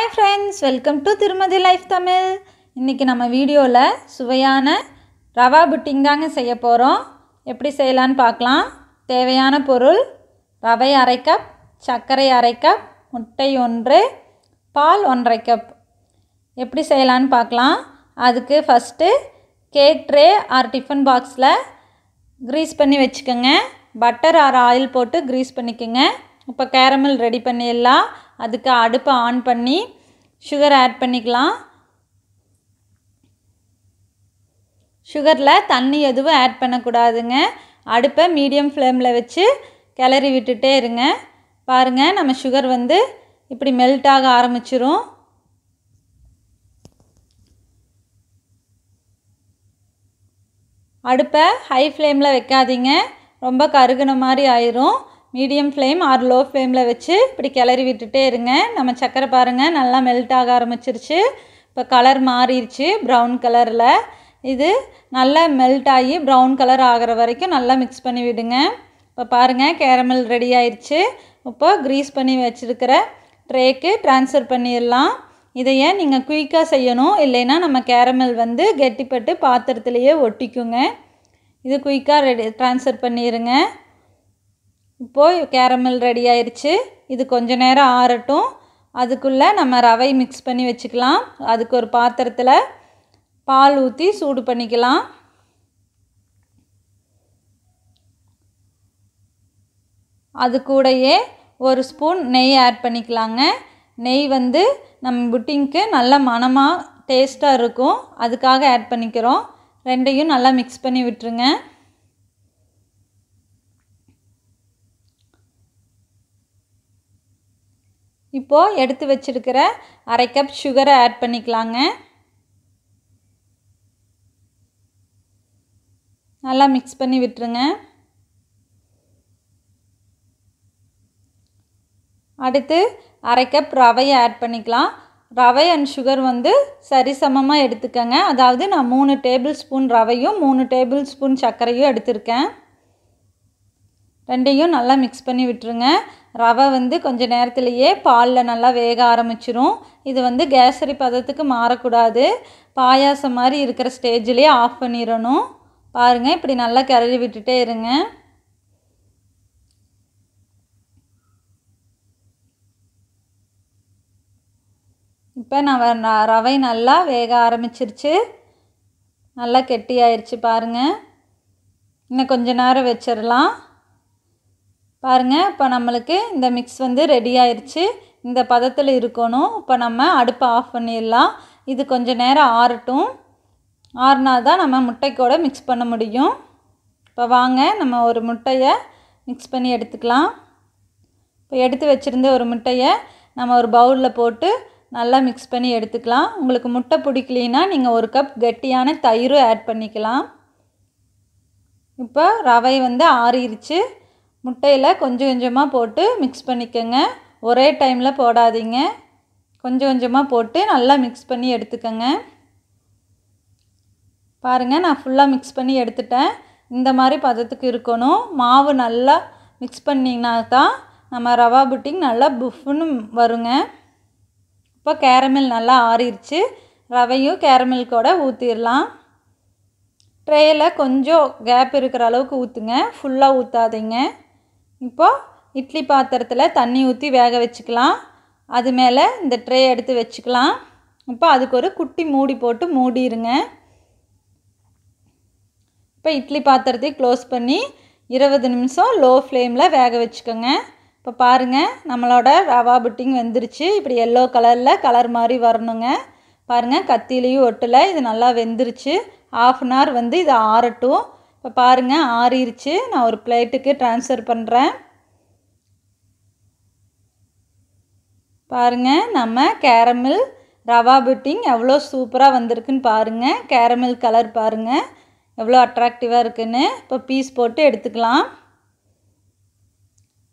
hi friends welcome to Thirumathi life Tamil இன்றைக்கி நம்ம வீடியோவில் சுவையான ரவா புட்டிங் தாங்க செய்ய போகிறோம் எப்படி செய்யலான்னு பார்க்கலாம் தேவையான பொருள் ரவை அரை கப் சர்க்கரை அரை கப் முட்டை ஒன்று பால் ஒன்றரை கப் எப்படி செய்யலான்னு பார்க்கலாம் அதுக்கு first cake tray or tiffin பாக்ஸில் க்ரீஸ் பண்ணி வச்சுக்கோங்க பட்டர் ஆர் ஆயில் போட்டு க்ரீஸ் பண்ணிக்கோங்க இப்போ கேரமல் ரெடி பண்ணிடலாம் அதுக்கு அடுப்பை ஆன் பண்ணி சுகர் ஆட் பண்ணிக்கலாம் சுகரில் தண்ணி எதுவும் ஆட் பண்ணக்கூடாதுங்க அடுப்பை மீடியம் ஃப்ளேமில் வச்சு கிளறி விட்டுட்டே இருங்க பாருங்கள் நம்ம சுகர் வந்து இப்படி மெல்ட் ஆக ஆரம்பிச்சிரும் அடுப்பை ஹை ஃப்ளேமில் வைக்காதீங்க ரொம்ப கருகுன மாதிரி ஆயிரும் மீடியம் ஃப்ளேம் ஆர் லோ ஃப்ளேமில் வச்சு இப்படி கிளறி விட்டுட்டே இருங்க நம்ம சக்கரை பாருங்கள் நல்லா மெல்ட் ஆக ஆரம்பிச்சிருச்சு இப்போ கலர் மாறிடுச்சு ப்ரௌன் கலரில் இது நல்லா மெல்ட் ஆகி ப்ரௌன் கலர் ஆகிற வரைக்கும் நல்லா மிக்ஸ் பண்ணி விடுங்க இப்போ பாருங்கள் கேரமல் ரெடி ஆயிடுச்சு இப்போ க்ரீஸ் பண்ணி வச்சுருக்கிற ட்ரேக்கு ட்ரான்ஸ்ஃபர் பண்ணிடலாம் இதையே நீங்கள் குயிக்காக செய்யணும் இல்லைன்னா நம்ம கேரமல் வந்து கெட்டிப்பட்டு பாத்திரத்துலேயே ஒட்டிக்குங்க இது குயிக்காக ரெடி ட்ரான்ஸ்ஃபர் பண்ணிடுங்க இப்போது கேரமில் ரெடி ஆயிடுச்சு இது கொஞ்ச நேரம் ஆறட்டும் அதுக்குள்ளே நம்ம ரவை மிக்ஸ் பண்ணி வச்சுக்கலாம் அதுக்கு ஒரு பாத்திரத்தில் பால் ஊற்றி சூடு பண்ணிக்கலாம் அது கூடயே ஒரு ஸ்பூன் நெய் ஆட் பண்ணிக்கலாங்க நெய் வந்து நம்ம புட்டிங்க்கு நல்ல மனமாக டேஸ்ட்டாக இருக்கும் அதுக்காக ஆட் பண்ணிக்கிறோம் ரெண்டையும் நல்லா மிக்ஸ் பண்ணி விட்டுருங்க இப்போது எடுத்து வச்சுருக்கிற அரை கப் சுகரை ஆட் பண்ணிக்கலாங்க நல்லா மிக்ஸ் பண்ணி விட்டுருங்க அடுத்து அரை கப் ரவையை ஆட் பண்ணிக்கலாம் ரவை அண்ட் சுகர் வந்து சரிசமமாக எடுத்துக்கங்க அதாவது நான் மூணு டேபிள் ஸ்பூன் ரவையும் மூணு டேபிள் ஸ்பூன் சர்க்கரையும் எடுத்திருக்கேன் ரெண்டையும் நல்லா மிக்ஸ் பண்ணி விட்டுருங்க ரவை வந்து கொஞ்சம் நேரத்துலேயே பாலில் நல்லா வேக ஆரம்பிச்சிரும் இது வந்து கேசரி பதத்துக்கு மாறக்கூடாது பாயாசம் மாதிரி இருக்கிற ஸ்டேஜ்லேயே ஆஃப் பண்ணிடணும் பாருங்கள் இப்படி நல்லா கிளறி விட்டுட்டே இருங்க இப்போ நான் ரவை நல்லா வேக ஆரம்பிச்சிருச்சு நல்லா கெட்டியாயிருச்சு பாருங்கள் இன்னும் கொஞ்ச நேரம் வச்சிடலாம் பாருங்கள் இப்போ நம்மளுக்கு இந்த மிக்ஸ் வந்து ரெடி ஆயிடுச்சு இந்த பதத்தில் இருக்கணும் இப்போ நம்ம அடுப்பை ஆஃப் பண்ணிடலாம் இது கொஞ்சம் நேரம் ஆறட்டும் ஆறுனா தான் நம்ம முட்டைக்கூட மிக்ஸ் பண்ண முடியும் இப்போ வாங்க நம்ம ஒரு முட்டையை மிக்ஸ் பண்ணி எடுத்துக்கலாம் இப்போ எடுத்து வச்சுருந்த ஒரு முட்டையை நம்ம ஒரு பவுலில் போட்டு நல்லா மிக்ஸ் பண்ணி எடுத்துக்கலாம் உங்களுக்கு முட்டை பிடிக்கலினா நீங்கள் ஒரு கப் கட்டியான தயிரும் ஆட் பண்ணிக்கலாம் இப்போ ரவை வந்து ஆறிடுச்சு முட்டையில் கொஞ்சம் கொஞ்சமாக போட்டு மிக்ஸ் பண்ணிக்கோங்க ஒரே டைமில் போடாதீங்க கொஞ்சம் கொஞ்சமாக போட்டு நல்லா மிக்ஸ் பண்ணி எடுத்துக்கோங்க பாருங்கள் நான் ஃபுல்லாக மிக்ஸ் பண்ணி எடுத்துட்டேன் இந்த மாதிரி பதத்துக்கு இருக்கணும் மாவு நல்லா மிக்ஸ் பண்ணிங்கன்னா தான் நம்ம ரவா புட்டிங் நல்லா புஃப்னு வருங்க இப்போ கேரமில் நல்லா ஆறிடுச்சு ரவையும் கேரமில் கூட ஊற்றிடலாம் ட்ரேயில் கொஞ்சம் கேப் இருக்கிற அளவுக்கு ஊற்றுங்க ஃபுல்லாக ஊற்றாதீங்க இப்போது இட்லி பாத்திரத்தில் தண்ணி ஊற்றி வேக வச்சுக்கலாம் அது மேலே இந்த ட்ரே எடுத்து வச்சுக்கலாம் இப்போ அதுக்கு ஒரு குட்டி மூடி போட்டு மூடிடுங்க இப்போ இட்லி பாத்திரத்தையும் க்ளோஸ் பண்ணி இருபது நிமிஷம் லோ ஃப்ளேமில் வேக வச்சுக்கோங்க இப்போ பாருங்கள் நம்மளோட ரவா புட்டிங் வெந்துருச்சு இப்படி எல்லோ கலரில் கலர் மாதிரி வரணுங்க பாருங்கள் கத்திலையும் ஒட்டலை இது நல்லா வெந்துருச்சு ஆஃப் அன் ஹவர் வந்து இது ஆறட்டும் இப்போ பாருங்கள் ஆறிருச்சு நான் ஒரு பிளேட்டுக்கு ட்ரான்ஸ்ஃபர் பண்ணுறேன் பாருங்கள் நம்ம கேரமில் ரவா புட்டிங் எவ்வளோ சூப்பராக வந்திருக்குன்னு பாருங்கள் கேரமில் கலர் பாருங்கள் எவ்வளோ அட்ராக்டிவாக இருக்குன்னு இப்போ பீஸ் போட்டு எடுத்துக்கலாம்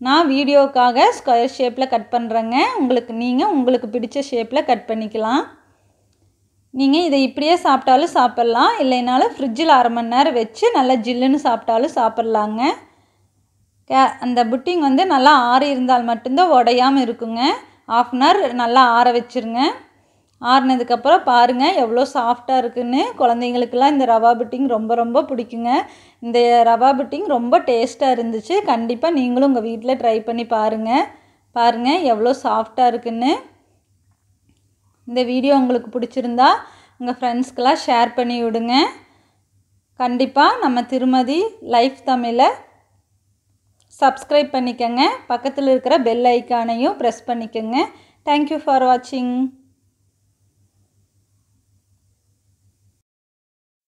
நான் வீடியோக்காக ஸ்கொயர் ஷேப்பில் கட் பண்ணுறேங்க உங்களுக்கு நீங்கள் உங்களுக்கு பிடிச்ச ஷேப்பில் கட் பண்ணிக்கலாம் நீங்கள் இதை இப்படியே சாப்பிட்டாலும் சாப்பிட்லாம் இல்லைனாலும் ஃப்ரிட்ஜில் அரை மணி நேரம் வச்சு நல்லா ஜில்லுன்னு சாப்பிட்டாலும் சாப்பிட்லாங்க கே அந்த புட்டிங் வந்து நல்லா ஆறி இருந்தால் மட்டும்தான் உடையாமல் இருக்குங்க ஆஃப் அன் ஹவர் நல்லா ஆற வச்சுருங்க ஆறினதுக்கப்புறம் பாருங்கள் எவ்வளோ சாஃப்டாக இருக்குதுன்னு குழந்தைங்களுக்கெல்லாம் இந்த ரவா புட்டிங் ரொம்ப ரொம்ப பிடிக்குங்க இந்த ரவா புட்டிங் ரொம்ப டேஸ்ட்டாக இருந்துச்சு கண்டிப்பாக நீங்களும் உங்கள் வீட்டில் ட்ரை பண்ணி பாருங்கள் பாருங்கள் எவ்வளோ சாஃப்டாக இருக்குதுன்னு இந்த வீடியோ உங்களுக்கு பிடிச்சிருந்தா உங்கள் ஃப்ரெண்ட்ஸ்க்கெலாம் ஷேர் பண்ணி விடுங்க கண்டிப்பாக நம்ம திருமதி லைஃப் தமிழை சப்ஸ்கிரைப் பண்ணிக்கோங்க பக்கத்தில் இருக்கிற பெல் ஐக்கானையும் ப்ரெஸ் பண்ணிக்கோங்க தேங்க்யூ ஃபார் வாட்சிங்